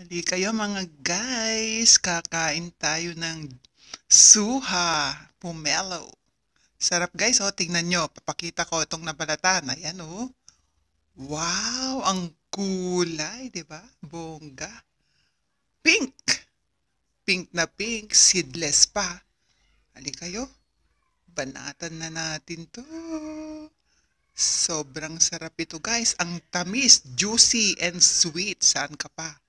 Dali kayo mga guys, kakain tayo ng suha, pumelo. Sarap guys, oh, tingnan nyo, papakita ko itong nabalatan. Ayan oh. Wow, ang kulay, di ba? Bongga. Pink. Pink na pink, seedless pa. Hali kayo, banatan na natin to. Sobrang sarap ito guys. Ang tamis, juicy, and sweet. Saan ka pa?